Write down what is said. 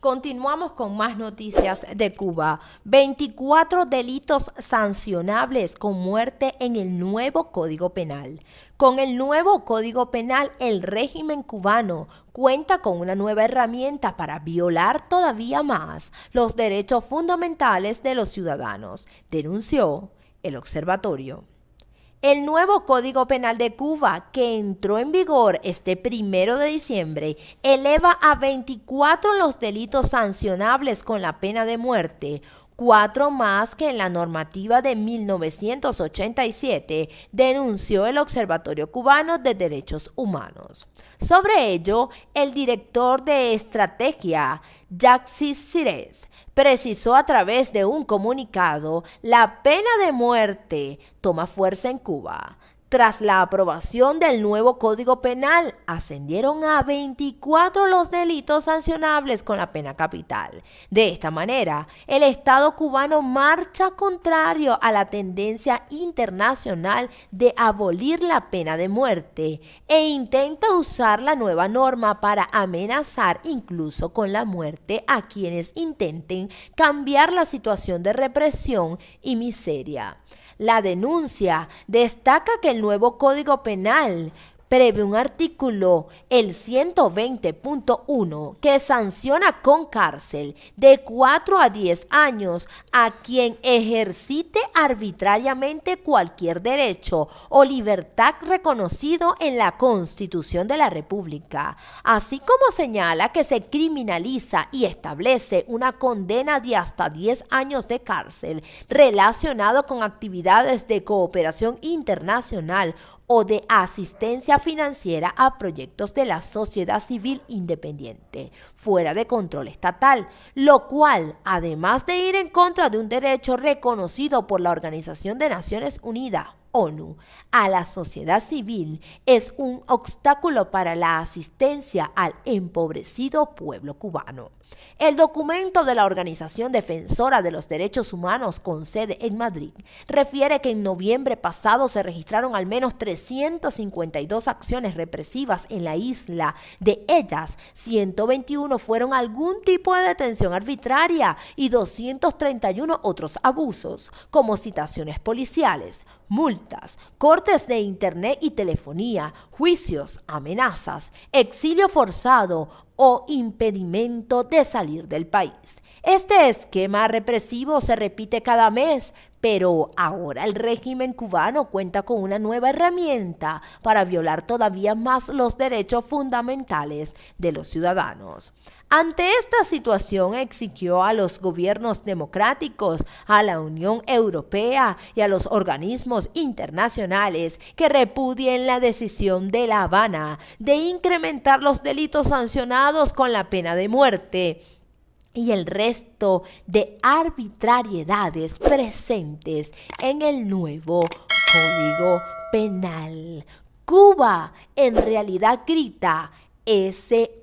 Continuamos con más noticias de Cuba. 24 delitos sancionables con muerte en el nuevo Código Penal. Con el nuevo Código Penal, el régimen cubano cuenta con una nueva herramienta para violar todavía más los derechos fundamentales de los ciudadanos, denunció el observatorio. El nuevo Código Penal de Cuba, que entró en vigor este primero de diciembre, eleva a 24 los delitos sancionables con la pena de muerte, cuatro más que en la normativa de 1987, denunció el Observatorio Cubano de Derechos Humanos. Sobre ello, el director de estrategia, Jaxis Cires, precisó a través de un comunicado, la pena de muerte toma fuerza en Cuba. Tras la aprobación del nuevo Código Penal, ascendieron a 24 los delitos sancionables con la pena capital. De esta manera, el Estado cubano marcha contrario a la tendencia internacional de abolir la pena de muerte e intenta usar la nueva norma para amenazar incluso con la muerte a quienes intenten cambiar la situación de represión y miseria. La denuncia destaca que el nuevo Código Penal prevé un artículo, el 120.1, que sanciona con cárcel de 4 a 10 años a quien ejercite arbitrariamente cualquier derecho o libertad reconocido en la Constitución de la República, así como señala que se criminaliza y establece una condena de hasta 10 años de cárcel relacionado con actividades de cooperación internacional o de asistencia financiera a proyectos de la sociedad civil independiente, fuera de control estatal, lo cual, además de ir en contra de un derecho reconocido por la Organización de Naciones Unidas, ONU a la sociedad civil es un obstáculo para la asistencia al empobrecido pueblo cubano. El documento de la Organización Defensora de los Derechos Humanos con sede en Madrid refiere que en noviembre pasado se registraron al menos 352 acciones represivas en la isla. De ellas, 121 fueron algún tipo de detención arbitraria y 231 otros abusos, como citaciones policiales, multas, cortes de internet y telefonía, juicios, amenazas, exilio forzado, o impedimento de salir del país. Este esquema represivo se repite cada mes, pero ahora el régimen cubano cuenta con una nueva herramienta para violar todavía más los derechos fundamentales de los ciudadanos. Ante esta situación exigió a los gobiernos democráticos, a la Unión Europea y a los organismos internacionales que repudien la decisión de La Habana de incrementar los delitos sancionados con la pena de muerte y el resto de arbitrariedades presentes en el nuevo Código Penal. Cuba en realidad grita SOS.